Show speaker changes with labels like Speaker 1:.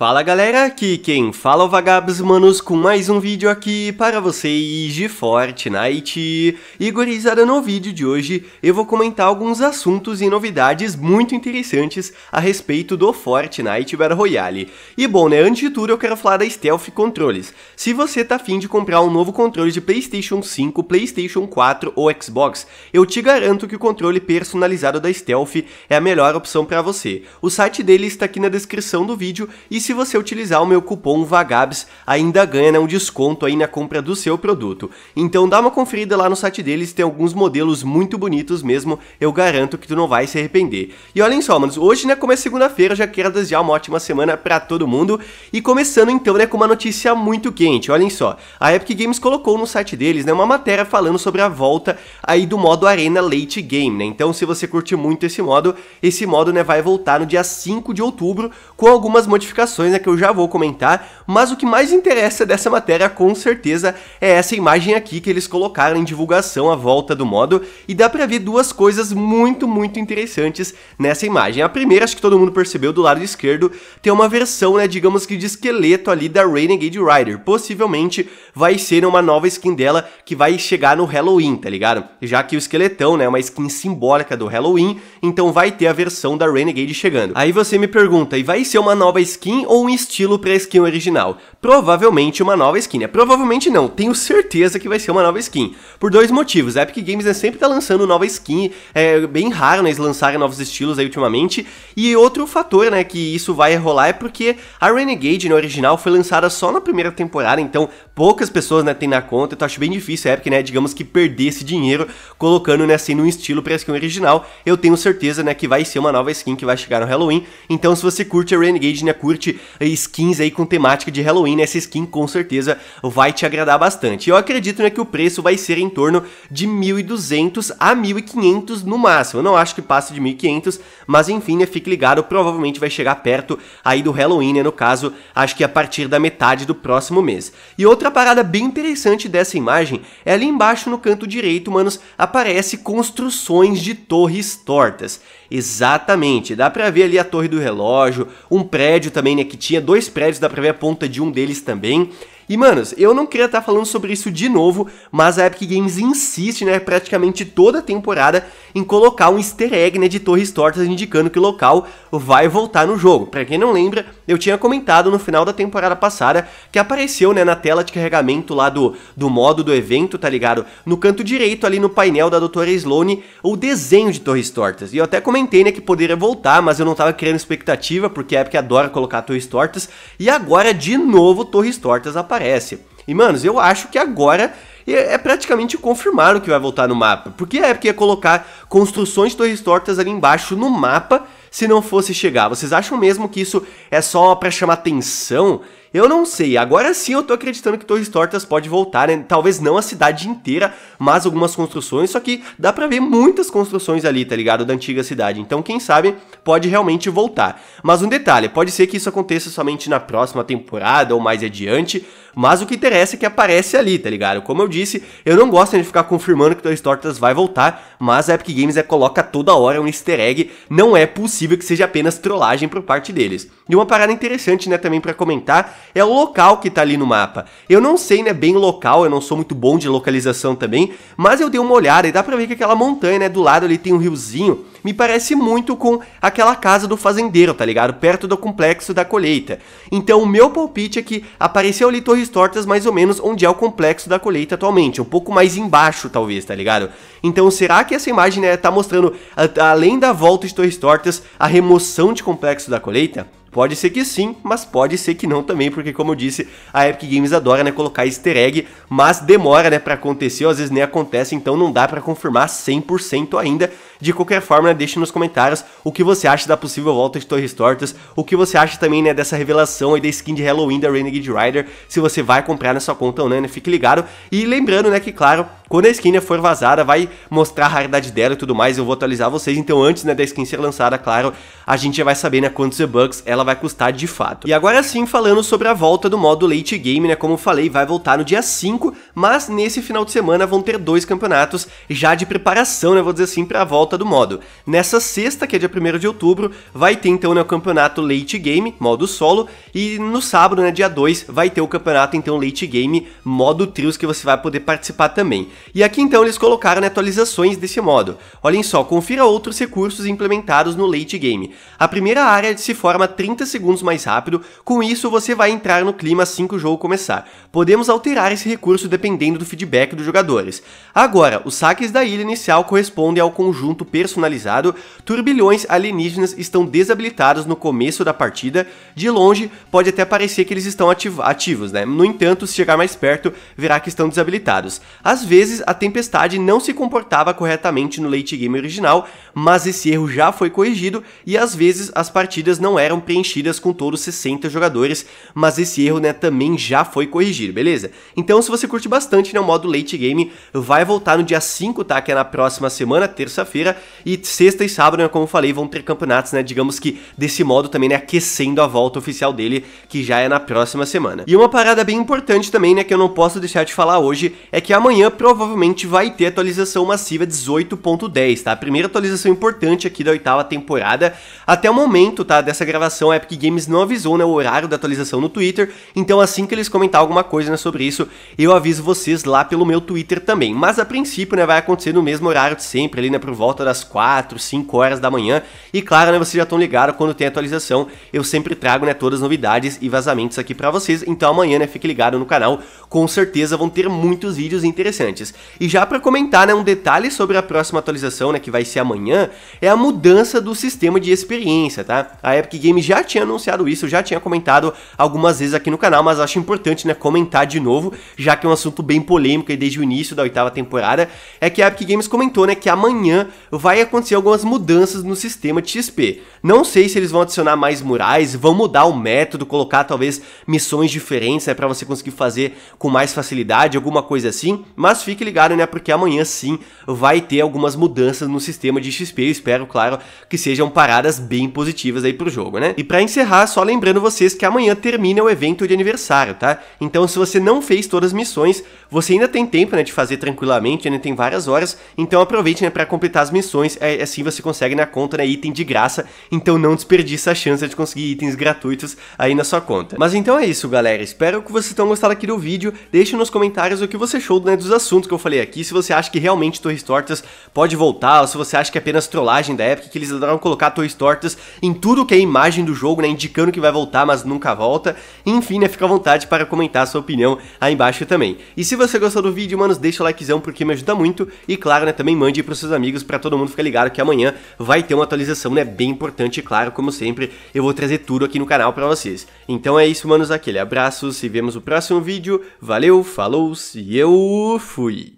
Speaker 1: Fala galera, aqui quem fala é o Vagabos Manos com mais um vídeo aqui para vocês de Fortnite. E gurizada, no vídeo de hoje eu vou comentar alguns assuntos e novidades muito interessantes a respeito do Fortnite Battle Royale. E bom, né, antes de tudo eu quero falar da Stealth Controles. Se você tá afim de comprar um novo controle de Playstation 5, Playstation 4 ou Xbox, eu te garanto que o controle personalizado da Stealth é a melhor opção para você. O site dele está aqui na descrição do vídeo e se se você utilizar o meu cupom VAGABS, ainda ganha né, um desconto aí na compra do seu produto. Então dá uma conferida lá no site deles, tem alguns modelos muito bonitos mesmo, eu garanto que tu não vai se arrepender. E olhem só, mano hoje, né, como é segunda-feira, já quero desejar uma ótima semana para todo mundo. E começando então, né, com uma notícia muito quente, olhem só. A Epic Games colocou no site deles, né, uma matéria falando sobre a volta aí do modo Arena Late Game, né? Então se você curte muito esse modo, esse modo, né, vai voltar no dia 5 de outubro com algumas modificações informações né, que eu já vou comentar, mas o que mais interessa dessa matéria com certeza é essa imagem aqui que eles colocaram em divulgação à volta do modo e dá pra ver duas coisas muito, muito interessantes nessa imagem. A primeira, acho que todo mundo percebeu, do lado esquerdo tem uma versão, né, digamos que de esqueleto ali da Renegade Rider, possivelmente vai ser uma nova skin dela que vai chegar no Halloween, tá ligado? Já que o esqueletão né, é uma skin simbólica do Halloween, então vai ter a versão da Renegade chegando. Aí você me pergunta, e vai ser uma nova skin skin ou um estilo para a skin original. Provavelmente uma nova skin, né? Provavelmente não, tenho certeza que vai ser uma nova skin. Por dois motivos, a Epic Games né, sempre tá lançando nova skin, é bem raro né, eles lançarem novos estilos aí ultimamente. E outro fator, né, que isso vai rolar é porque a Renegade no né, original foi lançada só na primeira temporada, então poucas pessoas, né, tem na conta, então acho bem difícil a Epic, né, digamos que perder esse dinheiro colocando, né, assim, num estilo pra skin original. Eu tenho certeza, né, que vai ser uma nova skin que vai chegar no Halloween. Então se você curte a Renegade, né, curte bastante skins aí com temática de Halloween. Né? Essa skin com certeza vai te agradar bastante. Eu acredito né, que o preço vai ser em torno de 1.200 a 1.500 no máximo. Eu não acho que passe de 1.500, mas enfim, né, fique ligado, provavelmente vai chegar perto aí do Halloween, né, no caso, acho que a partir da metade do próximo mês. E outra parada bem interessante dessa imagem é ali embaixo no canto direito, manos, aparece construções de torres tortas. Exatamente, dá pra ver ali a torre do relógio, um prédio também, né, que tinha dois prédios, dá pra ver a ponta de um deles também. E, manos, eu não queria estar tá falando sobre isso de novo, mas a Epic Games insiste, né, praticamente toda temporada em colocar um easter egg, né, de torres tortas indicando que o local vai voltar no jogo. Para quem não lembra, eu tinha comentado no final da temporada passada que apareceu, né, na tela de carregamento lá do, do modo do evento, tá ligado? No canto direito ali no painel da Doutora Sloane, o desenho de torres tortas. E eu até comentei, né, que poderia voltar, mas eu não tava criando expectativa, porque a Epic adora colocar torres tortas. E agora, de novo, torres tortas aparece aparece. E, manos, eu acho que agora é, é praticamente confirmado que vai voltar no mapa. Porque a Epic ia colocar construções de torres tortas ali embaixo no mapa se não fosse chegar. Vocês acham mesmo que isso é só para chamar atenção? Eu não sei, agora sim eu tô acreditando que Torres Tortas pode voltar, né? talvez não a cidade inteira, mas algumas construções, só que dá pra ver muitas construções ali, tá ligado? Da antiga cidade, então quem sabe pode realmente voltar. Mas um detalhe, pode ser que isso aconteça somente na próxima temporada ou mais adiante, mas o que interessa é que aparece ali, tá ligado? Como eu disse, eu não gosto de ficar confirmando que Torres Tortas vai voltar, mas a Epic Games é, coloca toda hora um easter egg, não é possível que seja apenas trollagem por parte deles. E uma parada interessante, né, também para comentar, é o local que tá ali no mapa. Eu não sei, né, bem local, eu não sou muito bom de localização também, mas eu dei uma olhada e dá pra ver que aquela montanha, né, do lado ali tem um riozinho, me parece muito com aquela casa do fazendeiro, tá ligado? Perto do complexo da colheita. Então o meu palpite é que apareceu ali Torres Tortas mais ou menos onde é o complexo da colheita atualmente, um pouco mais embaixo talvez, tá ligado? Então será que essa imagem, né, tá mostrando, além da volta de Torres Tortas, a remoção de complexo da colheita? Pode ser que sim, mas pode ser que não também, porque como eu disse, a Epic Games adora né, colocar easter egg, mas demora né, para acontecer, ou às vezes nem acontece, então não dá para confirmar 100% ainda. De qualquer forma, né, deixe nos comentários o que você acha da possível volta de Torres Tortas, o que você acha também né, dessa revelação aí da skin de Halloween da Renegade Rider, se você vai comprar na sua conta ou não, né, fique ligado. E lembrando né, que, claro, quando a skin for vazada, vai mostrar a raridade dela e tudo mais, eu vou atualizar vocês, então antes né, da skin ser lançada, claro, a gente já vai saber né, quantos bucks ela vai custar de fato. E agora sim, falando sobre a volta do modo late game, né, como eu falei, vai voltar no dia 5, mas nesse final de semana vão ter dois campeonatos já de preparação, né, vou dizer assim, para a volta do modo. Nessa sexta, que é dia 1 de outubro, vai ter então né, o campeonato late game, modo solo, e no sábado, né, dia 2, vai ter o campeonato então late game, modo trios, que você vai poder participar também. E aqui então eles colocaram né, atualizações desse modo. Olhem só, confira outros recursos implementados no late game. A primeira área é se forma 30 segundos mais rápido, com isso você vai entrar no clima assim que o jogo começar. Podemos alterar esse recurso dependendo do feedback dos jogadores. Agora, os saques da ilha inicial correspondem ao conjunto personalizado, turbilhões alienígenas estão desabilitados no começo da partida, de longe pode até parecer que eles estão ativ ativos, né? No entanto, se chegar mais perto, verá que estão desabilitados. Às vezes, vezes a Tempestade não se comportava corretamente no late game original, mas esse erro já foi corrigido e às vezes as partidas não eram preenchidas com todos 60 jogadores, mas esse erro né, também já foi corrigido, beleza? Então se você curte bastante né, o modo late game, vai voltar no dia 5, tá? Que é na próxima semana, terça-feira, e sexta e sábado, né, como eu falei, vão ter campeonatos, né? Digamos que desse modo também, né? Aquecendo a volta oficial dele, que já é na próxima semana. E uma parada bem importante também, né? Que eu não posso deixar de falar hoje, é que amanhã provavelmente provavelmente vai ter atualização massiva 18.10, tá? A primeira atualização importante aqui da oitava temporada. Até o momento, tá, dessa gravação, a Epic Games não avisou, né, o horário da atualização no Twitter, então assim que eles comentar alguma coisa, né, sobre isso, eu aviso vocês lá pelo meu Twitter também. Mas a princípio, né, vai acontecer no mesmo horário de sempre, ali, né, por volta das 4, 5 horas da manhã, e claro, né, vocês já estão ligados quando tem atualização, eu sempre trago, né, todas as novidades e vazamentos aqui para vocês, então amanhã, né, fique ligado no canal, com certeza vão ter muitos vídeos interessantes coisas. E já para comentar, né, um detalhe sobre a próxima atualização, né, que vai ser amanhã, é a mudança do sistema de experiência, tá? A Epic Games já tinha anunciado isso, já tinha comentado algumas vezes aqui no canal, mas acho importante, né, comentar de novo, já que é um assunto bem polêmico e desde o início da oitava temporada, é que a Epic Games comentou, né, que amanhã vai acontecer algumas mudanças no sistema de XP. Não sei se eles vão adicionar mais murais, vão mudar o método, colocar talvez missões diferentes, é né, para você conseguir fazer com mais facilidade, alguma coisa assim, mas fique fique ligado, né? Porque amanhã sim vai ter algumas mudanças no sistema de XP. Eu espero, claro, que sejam paradas bem positivas aí pro jogo, né? E para encerrar, só lembrando vocês que amanhã termina o evento de aniversário, tá? Então, se você não fez todas as missões, você ainda tem tempo, né, de fazer tranquilamente, ainda tem várias horas. Então, aproveite, né, para completar as missões. É, é, assim você consegue na conta, né, item de graça. Então, não desperdice a chance de conseguir itens gratuitos aí na sua conta. Mas então é isso, galera. Espero que vocês tenham gostado aqui do vídeo. Deixe nos comentários o que você achou né, dos assuntos assuntos que eu falei aqui, se você acha que realmente Torres Tortas pode voltar, ou se você acha que é apenas trollagem da época que eles adoram colocar Torres Tortas em tudo que é imagem do jogo, né, indicando que vai voltar, mas nunca volta. Enfim, né, fica à vontade para comentar a sua opinião aí embaixo também. E se você gostou do vídeo, manos, deixa o likezão porque me ajuda muito. E claro, né, também mande para os seus amigos, para todo mundo ficar ligado que amanhã vai ter uma atualização, né, bem importante, claro, como sempre, eu vou trazer tudo aqui no canal para vocês. Então é isso, manos, aquele abraço, se vemos no próximo vídeo. Valeu, falou, se eu fui. Oui.